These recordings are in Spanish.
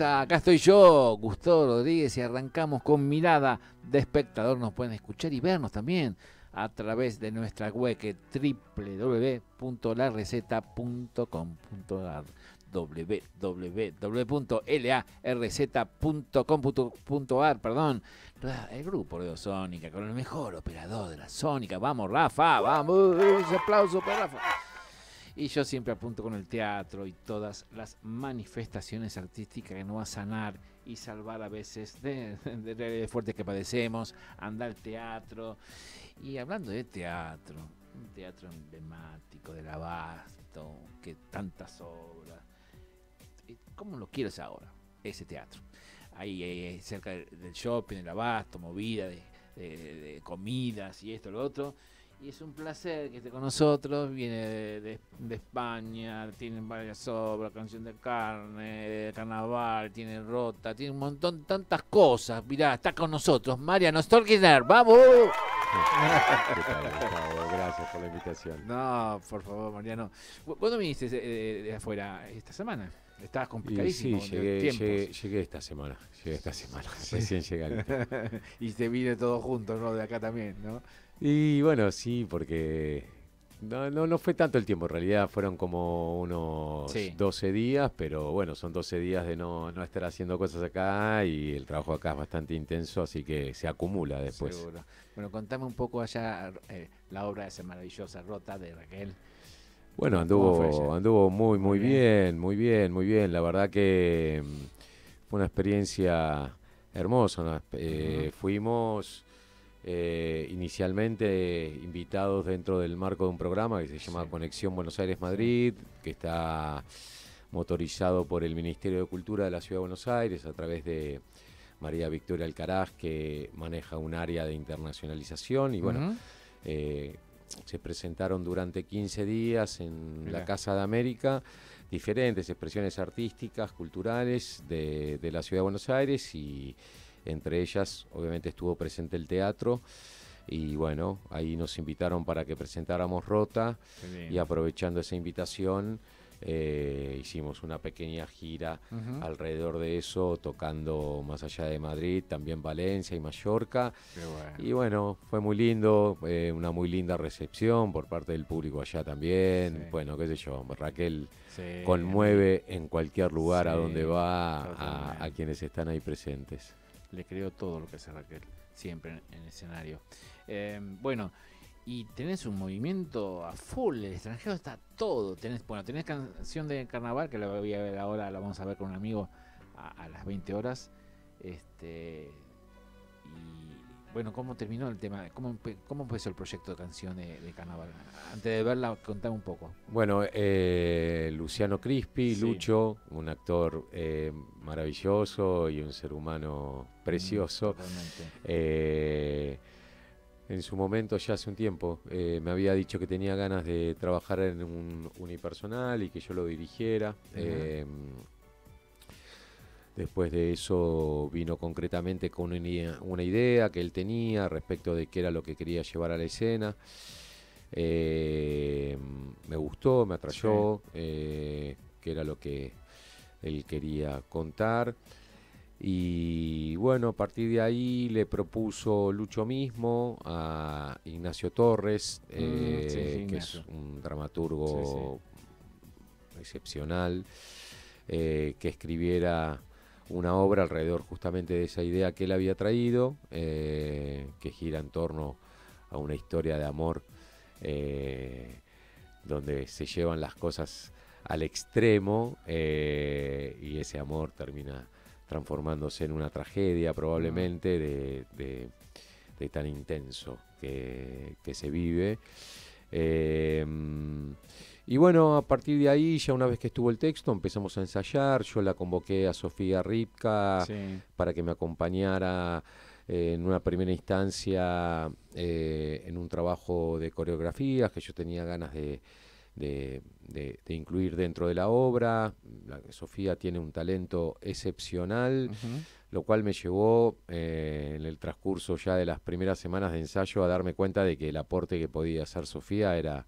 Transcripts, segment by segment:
acá estoy yo, Gustavo Rodríguez, y arrancamos con mirada de espectador. Nos pueden escuchar y vernos también a través de nuestra web que www.larz.com.ar www.larz.com.ar, perdón, el grupo de Sónica, con el mejor operador de la Sónica. Vamos, Rafa, vamos, aplauso para Rafa. Y yo siempre apunto con el teatro y todas las manifestaciones artísticas que nos va a sanar y salvar a veces de, de, fuertes que padecemos, andar al teatro. Y hablando de teatro, un teatro emblemático del abasto, que tantas obras. Eh, ¿Cómo lo quieres ahora, ese teatro? Ahí, eh, eh, cerca del shopping, el abasto, movida de, de, de, comidas y esto, lo otro. Y es un placer que esté con nosotros. Viene de, España, tiene varias obras, canción de carne, carnaval, tiene rota, tiene un montón, tantas cosas. Mirá, está con nosotros. Mariano Stolkiner, ¡vamos! Gracias por la invitación. No, por favor, Mariano. ¿Cuándo viniste de, de afuera? ¿Esta semana? Estabas complicadísimo. sí, llegué, esta semana. Llegué esta semana. Recién llegué y se vine todo junto, ¿no? De acá también, ¿no? Y bueno, sí, porque no, no, fue tanto el tiempo, en realidad fueron como unos 12 días, pero bueno, son 12 días de no, estar haciendo cosas acá y el trabajo acá es bastante intenso, así que se acumula después. Bueno, contame un poco allá eh, la obra de esa maravillosa rota de Raquel. Bueno, anduvo, anduvo muy, muy, bien. muy bien, muy bien. La verdad que mm, fue una experiencia hermosa. Eh, Fuimos eh, inicialmente invitados dentro del marco de un programa que se llama Conexión Buenos Aires-Madrid, que está motorizado por el Ministerio de Cultura de la Ciudad de Buenos Aires a través de María Victoria Alcaraz, que maneja un área de internacionalización. Y bueno, eh, se presentaron durante 15 días en la Casa de América diferentes expresiones artísticas, culturales de la Ciudad de Buenos Aires y entre ellas, obviamente, estuvo presente el teatro. Y bueno, ahí nos invitaron para que presentáramos Rota. Y aprovechando esa invitación, eh, hicimos una pequeña gira alrededor de eso, tocando más allá de Madrid, también Valencia y Mallorca. Y bueno, fue muy lindo, eh, una muy linda recepción por parte del público allá también. Bueno, qué sé yo, Raquel conmueve en cualquier lugar a donde va a, quienes están ahí presentes le creo todo lo que hace Raquel, siempre en el escenario. Em, bueno, y tenés un movimiento a full, el extranjero está todo. Tenés, bueno, tenés canción de carnaval, que la voy a ver ahora, la vamos a ver con un amigo a, a las 20 horas. Este. Y bueno, ¿cómo terminó el tema? ¿Cómo, cómo empezó el proyecto de canción de Carnaval? Antes de verla, contame un poco. Bueno, eh, Luciano Crispi, Lucho, un actor eh, maravilloso y un ser humano mm, precioso. Eh, en su momento, ya hace un tiempo, me había dicho que tenía ganas de trabajar en un unipersonal y que yo lo dirigiera. Después de eso vino concretamente con una idea que él tenía respecto de qué era lo que quería llevar a la escena. Eh, me gustó, me atrayó, eh, qué era lo que él quería contar. Y bueno, a partir de ahí le propuso Lucho mismo a Ignacio Torres, mm, eh, que es un dramaturgo excepcional, que escribiera una obra alrededor justamente de esa idea que él había traído, eh, que gira en torno a una historia de amor eh, donde se llevan las cosas al extremo eh, y ese amor termina transformándose en una tragedia probablemente de, tan intenso que se vive. Y bueno, a partir de ahí, ya una vez que estuvo el texto, empezamos a ensayar. Yo la convoqué a Sofía Ripka para que me acompañara eh, en una primera instancia eh, en un trabajo de coreografía que yo tenía ganas de, incluir dentro de la obra. Sofía tiene un talento excepcional, lo cual me llevó eh, en el transcurso ya de las primeras semanas de ensayo a darme cuenta de que el aporte que podía hacer Sofía era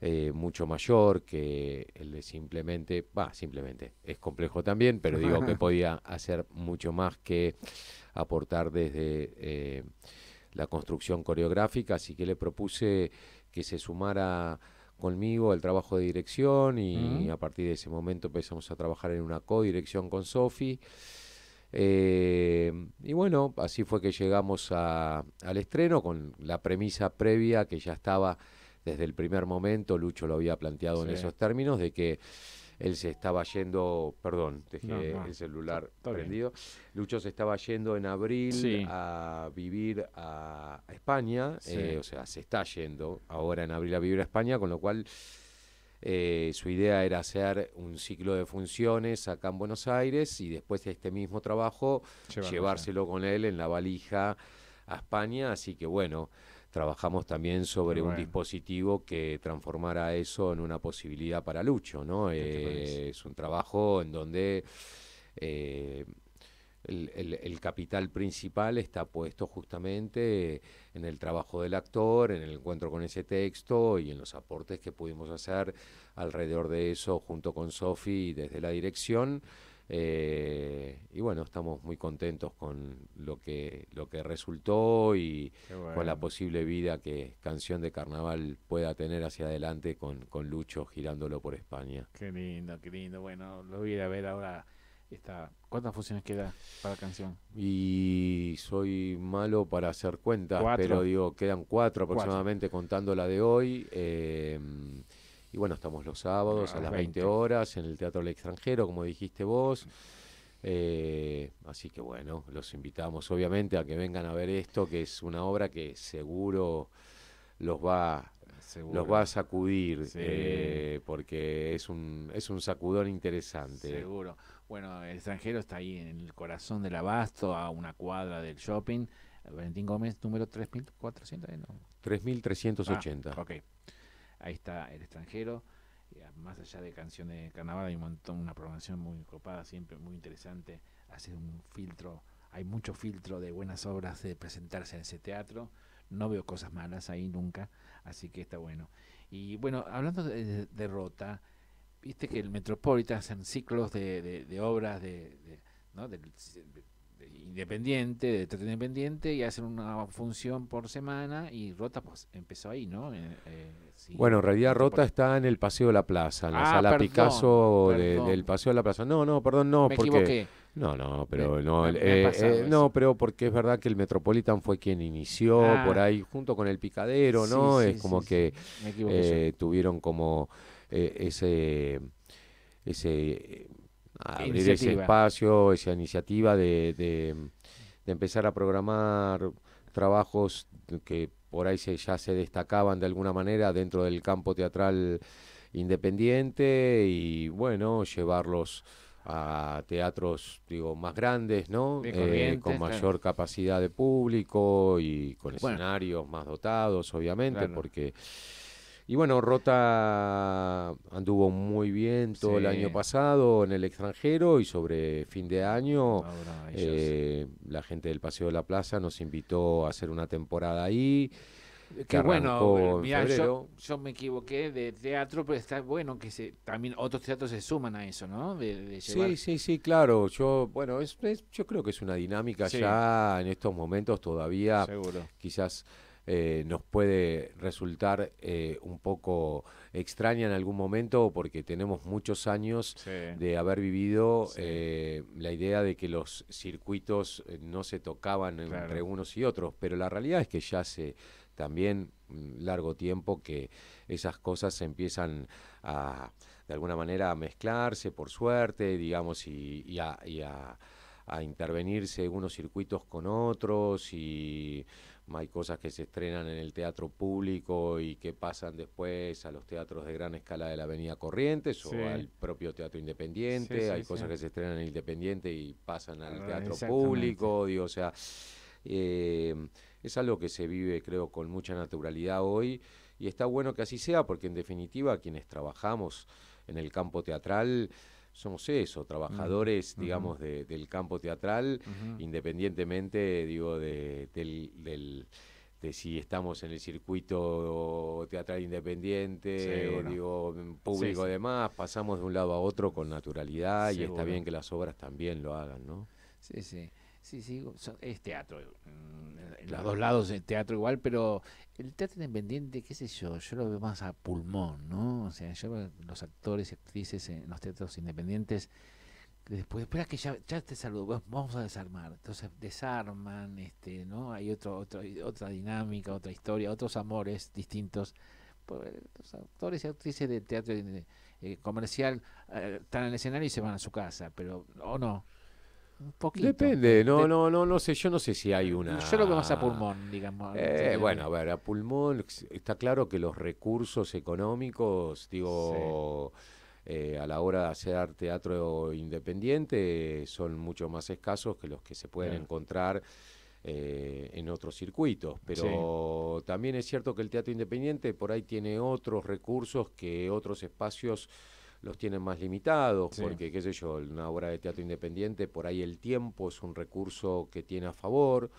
eh, mucho mayor que el simplemente, va, simplemente, es complejo también, pero digo que podía hacer mucho más que aportar desde eh, la construcción coreográfica, así que le propuse que se sumara conmigo al trabajo de dirección y mm. a partir de ese momento empezamos a trabajar en una co codirección con Sofi. Eh, y bueno, así fue que llegamos al estreno con la premisa previa que ya estaba desde el primer momento, Lucho lo había planteado en esos términos, de que él se estaba yendo, perdón, dejé el celular prendido. Lucho se estaba yendo en abril a vivir a, España, eh, o sea, se está yendo ahora en abril a vivir a España, con lo cual eh, su idea era hacer un ciclo de funciones acá en Buenos Aires y después de este mismo trabajo llevárselo con él en la valija a España, así que bueno trabajamos también sobre un dispositivo que transformara eso en una posibilidad para Lucho, ¿no? es un trabajo en donde eh, el, capital principal está puesto justamente en el trabajo del actor, en el encuentro con ese texto y en los aportes que pudimos hacer alrededor de eso junto con Sofi desde la dirección. Eh, y bueno, estamos muy contentos con lo que, lo que resultó y con la posible vida que Canción de Carnaval pueda tener hacia adelante con, Lucho girándolo por España. Qué lindo, qué lindo. Bueno, lo voy a ver ahora. Esta, ¿Cuántas funciones queda para canción? Y soy malo para hacer cuentas, pero digo, quedan cuatro aproximadamente contando la de hoy. Em, y bueno, estamos los sábados a, las 20. horas en el Teatro del Extranjero, como dijiste vos. Eh, así que bueno, los invitamos obviamente a que vengan a ver esto, que es una obra que seguro los va los va a sacudir eh, porque es un es un sacudón interesante. Seguro. Bueno, el extranjero está ahí en el corazón del abasto, a una cuadra del shopping. Valentín Gómez, número 3400. No. 3380. Ah, ok ahí está el extranjero. Más allá de canciones de carnaval, hay un montón, una programación muy copada, siempre muy interesante. Hace un filtro, hay mucho filtro de buenas obras de presentarse en ese teatro. No veo cosas malas ahí nunca, así que está bueno. Y bueno, hablando de derrota, viste que el Metropolitan hacen ciclos de, obras de, de independiente, de Trata independiente, y hacen una función por semana, y Rota pues empezó ahí, ¿no? Eh, eh, bueno, en realidad Rota está en el Paseo de la Plaza, en la ah, sala Picasso del Paseo de la Plaza. No, no, perdón, no, Me Equivoqué. No, no, pero no, eh, no, pero porque es verdad que el Metropolitan fue quien inició ah. por ahí junto con el Picadero, ¿no? es como que tuvieron como ese ese abrir ese espacio, esa iniciativa de, de, empezar a programar trabajos que por ahí se, ya se destacaban de alguna manera dentro del campo teatral independiente y bueno, llevarlos a teatros digo más grandes no eh, con mayor capacidad de público y con escenarios más dotados obviamente porque y bueno, Rota anduvo muy bien todo el año pasado en el extranjero y sobre fin de año eh, la gente del Paseo de la Plaza nos invitó a hacer una temporada ahí. Que bueno, yo, yo, me equivoqué de teatro, pero está bueno que se, también otros teatros se suman a eso, ¿no? Sí, sí, sí, claro. Yo, bueno, yo creo que es una dinámica ya en estos momentos todavía. Seguro. Quizás eh, nos puede resultar eh, un poco extraña en algún momento porque tenemos muchos años de haber vivido eh, la idea de que los circuitos no se tocaban entre unos y otros, pero la realidad es que ya hace también mm, largo tiempo que esas cosas empiezan a de alguna manera a mezclarse por suerte digamos y y a a intervenirse unos circuitos con otros y hay cosas que se estrenan en el teatro público y que pasan después a los teatros de gran escala de la Avenida Corrientes o al propio Teatro Independiente, hay cosas que se estrenan en el Independiente y pasan al ah, teatro público, o sea, eh, es algo que se vive creo con mucha naturalidad hoy y está bueno que así sea porque en definitiva quienes trabajamos en el campo teatral, somos eso, trabajadores, digamos, del campo teatral, independientemente, digo, de, del, de, si estamos en el circuito teatral independiente, digo, público además, pasamos de un lado a otro con naturalidad y está bien que las obras también lo hagan, ¿no? Sí, sí. Sí, sí, es teatro. Mm, los dos lados es teatro igual, pero el teatro independiente, qué sé yo, yo lo veo más a pulmón, ¿no? O sea, yo los actores y actrices en los teatros independientes, después, espera que ya, te saludo, vamos a desarmar. Entonces desarman, este, ¿no? Hay otro, otra otra dinámica, otra historia, otros amores distintos. Pues, los actores y actrices de teatro eh, comercial eh, están en el escenario y se van a su casa, pero, o no un poquito. Depende, no, no, no, no sé, yo no sé si hay una. Yo lo más a pulmón, digamos. Eh, bueno, a ver, a pulmón está claro que los recursos económicos, digo, eh, a la hora de hacer teatro independiente son mucho más escasos que los que se pueden encontrar. Eh, en otros circuitos, pero también es cierto que el teatro independiente por ahí tiene otros recursos que otros espacios los tienen más limitados, porque, qué sé yo, una obra de teatro independiente, por ahí el tiempo es un recurso que tiene a favor,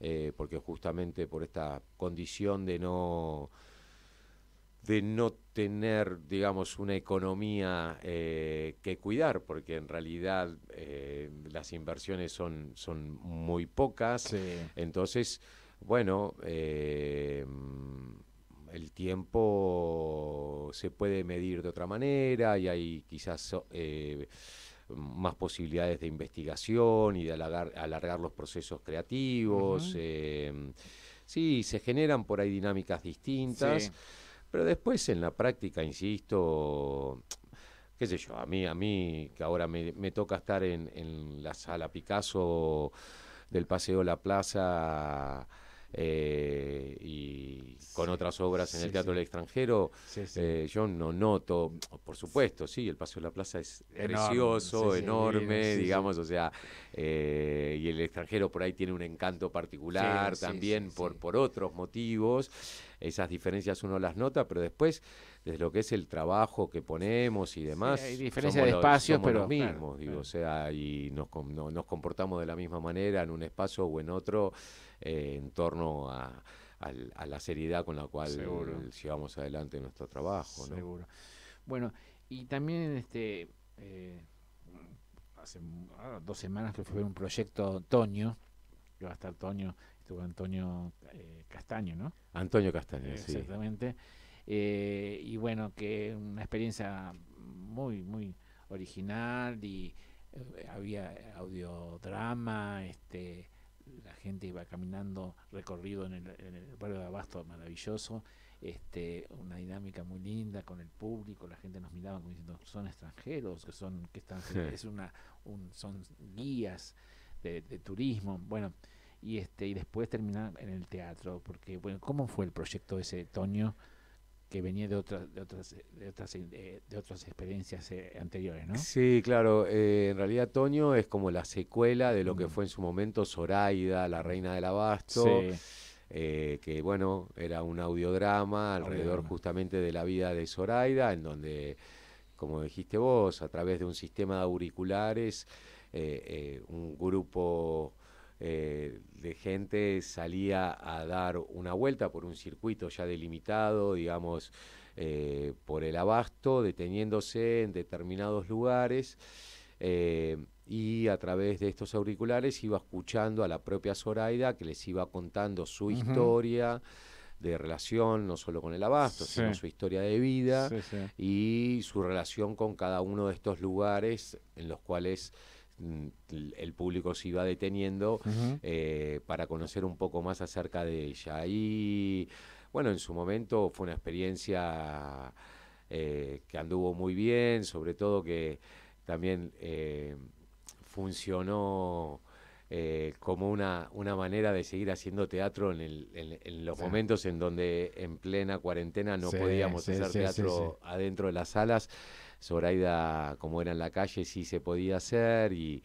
eh, porque justamente por esta condición de no de no tener, digamos, una economía eh, que cuidar, porque en realidad eh, las inversiones son, son muy pocas. Entonces, bueno, eh, el tiempo se puede medir de otra manera y hay quizás eh, más posibilidades de investigación y de alargar, los procesos creativos. Em, sí, se generan por ahí dinámicas distintas, pero después en la práctica, insisto, qué sé yo, a mí, a mí que ahora me, toca estar en, la sala Picasso del Paseo La Plaza. Eh, con otras obras en el teatro del extranjero. Eh, yo no noto, por supuesto, sí, el Paso de la Plaza es precioso, enorme, digamos, o sea, eh, y el extranjero por ahí tiene un encanto particular también por, por otros motivos. Esas diferencias uno las nota, pero después, desde lo que es el trabajo que ponemos y demás, hay diferencias de espacios, pero los mismos, o sea, y nos, nos comportamos de la misma manera en un espacio o en otro eh, en torno a a la seriedad con la cual llevamos adelante nuestro trabajo. Bueno, y también este eh, hace ah, dos semanas que fue un proyecto Toño, que va a estar Toño, estuvo Antonio eh, Castaño, ¿no? Antonio Castaño, sí. Exactamente. Eh, y bueno, que una experiencia muy, muy original y había audiodrama, este la gente iba caminando recorrido en el, barrio de Abasto maravilloso, este, una dinámica muy linda con el público, la gente nos miraba como diciendo son extranjeros, que son, que están, es una, son guías de, turismo, bueno, y este, y después terminar en el teatro, porque bueno, ¿cómo fue el proyecto ese Toño? que venía de, otras de otras de, otras eh, experiencias eh, anteriores, ¿no? Sí, claro. Eh, en realidad Toño es como la secuela de lo que mm. fue en su momento Zoraida, la reina del abasto. que bueno, era un audiodrama alrededor justamente de la vida de Zoraida, en donde, como dijiste vos, a través de un sistema de auriculares, un grupo eh, de gente salía a dar una vuelta por un circuito ya delimitado, digamos, eh, por el abasto, deteniéndose en determinados lugares. Eh, y a través de estos auriculares iba escuchando a la propia Zoraida que les iba contando su historia de relación no solo con el abasto, sino su historia de vida y su relación con cada uno de estos lugares en los cuales Mm, el público se iba deteniendo eh, para conocer un poco más acerca de ella. Y bueno, en su momento fue una experiencia eh, que anduvo muy bien, sobre todo que también eh, funcionó como una, manera de seguir haciendo teatro en, los momentos en donde en plena cuarentena no podíamos hacer teatro adentro de las salas. Zoraida, como era en la calle, sí se podía hacer y...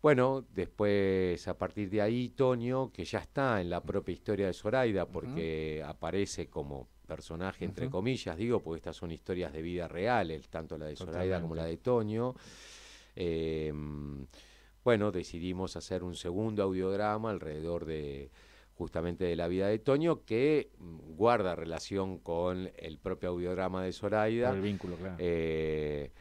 Bueno, después a partir de ahí Toño, que ya está en la propia historia de Zoraida, porque aparece como personaje, entre comillas, digo, porque estas son historias de vida reales, tanto la de Zoraida como la de Toño. Em, bueno, decidimos hacer un segundo audiograma alrededor de, justamente de la vida de Toño, que mm, guarda relación con el propio audiodrama de Zoraida. vínculo, eh,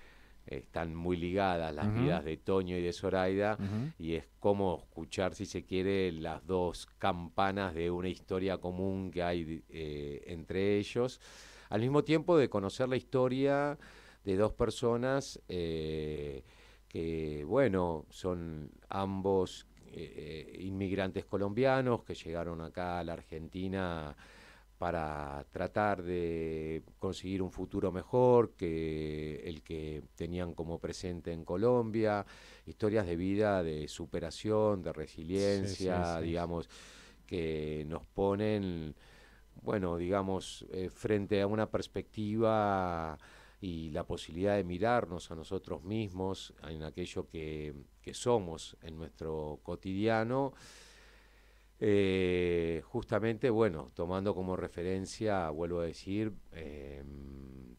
están muy ligadas las vidas de Toño y de Zoraida, y es como escuchar, si se quiere, las dos campanas de una historia común que hay eh, entre ellos, al mismo tiempo de conocer la historia de dos personas eh, que, bueno, son ambos eh, inmigrantes colombianos que llegaron acá a la Argentina para tratar de conseguir un futuro mejor que el que tenían como presente en Colombia, historias de vida, de superación, de resiliencia, digamos, que nos ponen, bueno, digamos, eh, frente a una perspectiva y la posibilidad de mirarnos a nosotros mismos en aquello que, somos en nuestro cotidiano, eh, justamente, bueno, tomando como referencia, vuelvo a decir, em,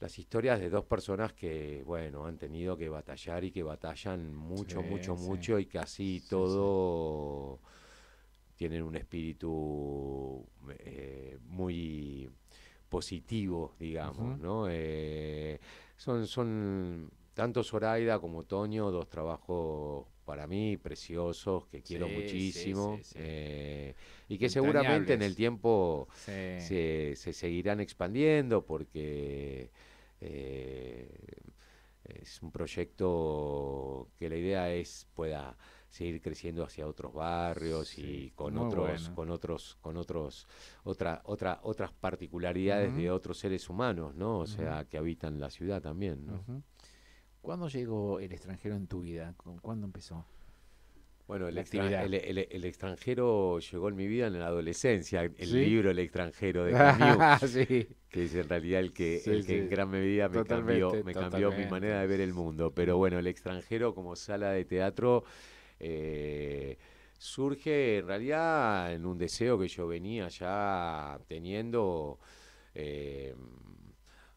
las historias de dos personas que, bueno, han tenido que batallar y que batallan mucho, mucho, mucho y casi todo tienen un espíritu eh, muy positivo, digamos, ¿no? Eh, son, son tanto Zoraida como Toño, dos trabajos para mí preciosos, que quiero muchísimo, eh, y que seguramente en el tiempo se, seguirán expandiendo porque... Eh, es un proyecto que la idea es pueda seguir creciendo hacia otros barrios y con otros, con otros, con otros, otra, otra, otras particularidades de otros seres humanos, ¿no? O sea, que habitan la ciudad también, ¿no? ¿Cuándo llegó el extranjero en tu vida? ¿Cuándo empezó? Bueno, el, el, extranjero llegó en mi vida en la adolescencia, el libro El extranjero de Camus, que es en realidad el que, el en gran medida me cambió, me cambió mi manera de ver el mundo. Pero bueno, el extranjero como sala de teatro eh, surge en realidad en un deseo que yo venía ya teniendo. Eh,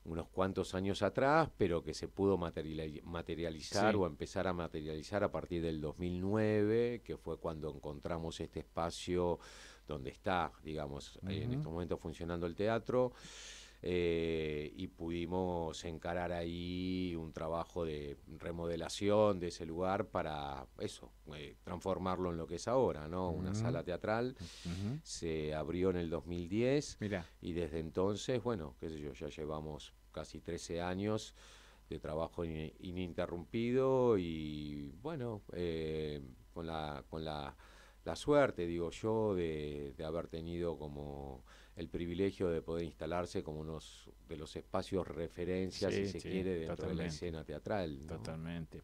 unos cuantos años atrás, pero que se pudo materializar o empezar a materializar a partir del 2009, que fue cuando encontramos este espacio donde está, digamos, en estos momentos funcionando el teatro. Eh, y pudimos encarar ahí un trabajo de remodelación de ese lugar para eso, eh, transformarlo en lo que es ahora, ¿no? Una mm. sala teatral. Se abrió en el 2010 y desde entonces, bueno, qué sé yo, ya llevamos casi 13 años de trabajo ininterrumpido y bueno, eh, con la... Con la la suerte, digo yo, de, de, haber tenido como el privilegio de poder instalarse como unos de los espacios referencia, si se quiere, dentro de la escena teatral. Totalmente.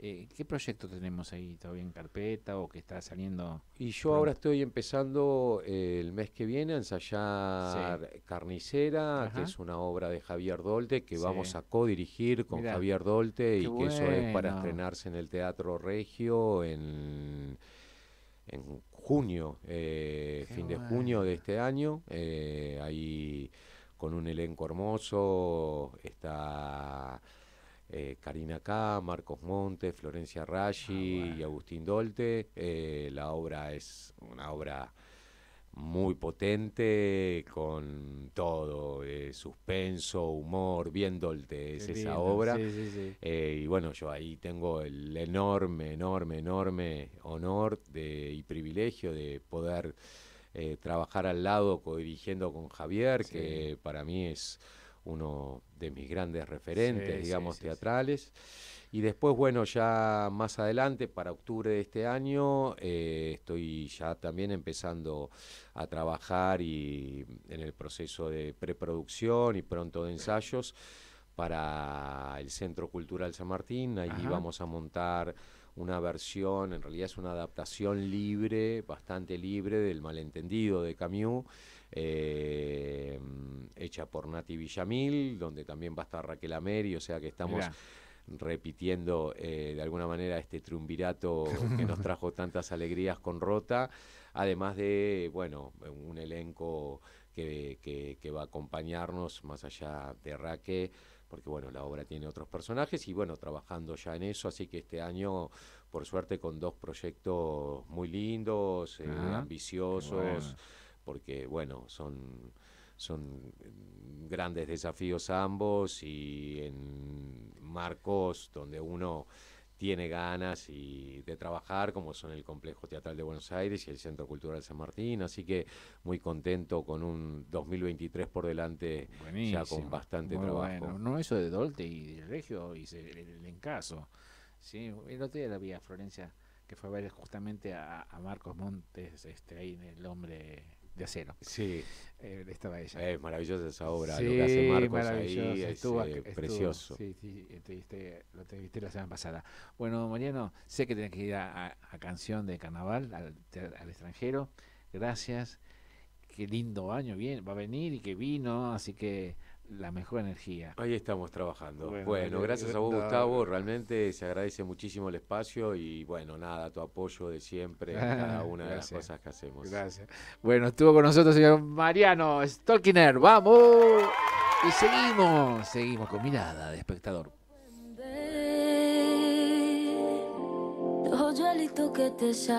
Eh, ¿Qué proyecto tenemos ahí todavía en carpeta o que está saliendo? Y yo ahora estoy empezando eh, el mes que viene a ensayar Carnicera, que es una obra de Javier Dolte, que vamos a codirigir con Javier Dolte y que eso es para estrenarse en el Teatro Regio en en junio, eh, fin de junio de este año, eh, ahí con un elenco hermoso, está eh, Karina K, Marcos Montes, Florencia Raggi ah, y Agustín Dolte. la obra es una obra muy potente, con todo, eh, suspenso, humor, bien esa obra. Eh, y bueno, yo ahí tengo el enorme, enorme, enorme honor de, y privilegio de poder eh, trabajar al lado, co-dirigiendo con Javier, que para mí es uno de mis grandes referentes, digamos, teatrales. Y después, bueno, ya más adelante, para octubre de este año, eh, estoy ya también empezando a trabajar y en el proceso de preproducción y pronto de ensayos para el Centro Cultural San Martín. ahí vamos a montar una versión, en realidad es una adaptación libre, bastante libre del malentendido de Camus, eh, hecha por Nati Villamil, donde también va a estar Raquel Ameri, o sea que estamos repitiendo eh, de alguna manera este triunvirato que nos trajo tantas alegrías con Rota, además de, bueno, un elenco que, va a acompañarnos más allá de Raque, porque bueno, la obra tiene otros personajes y bueno, trabajando ya en eso, así que este año, por suerte, con dos proyectos muy lindos, eh, ah, ambiciosos, porque bueno, son son mm, grandes desafíos ambos y en marcos donde uno tiene ganas y de trabajar, como son el Complejo Teatral de Buenos Aires y el Centro Cultural San Martín. Así que muy contento con un 2023 por delante, ya con bastante trabajo. Bueno. No, eso de Dolte y de Regio y se, el, encaso. Sí, el otro día la vía Florencia, que fue a ver justamente a, a Marcos Montes, este, ahí en el hombre de acero. Sí. Eh, estaba ella. es maravillosa esa obra, sí, lo que hace Marcos ahí, eh, estuvo, precioso. Sí, sí, eh, viste lo viste la semana pasada. Bueno, Mariano, sé que tenés que ir a, Canción de Carnaval, al, extranjero. Gracias. Qué lindo año, va a venir y que vino, así que la mejor energía. Ahí estamos trabajando. Bueno, gracias a vos, Gustavo. Realmente se agradece muchísimo el espacio y, bueno, nada, tu apoyo de siempre en cada una de las cosas que hacemos. Gracias. Bueno, estuvo con nosotros, señor Mariano Stolkiner. ¡Vamos! Y seguimos, seguimos con mirada de espectador. que te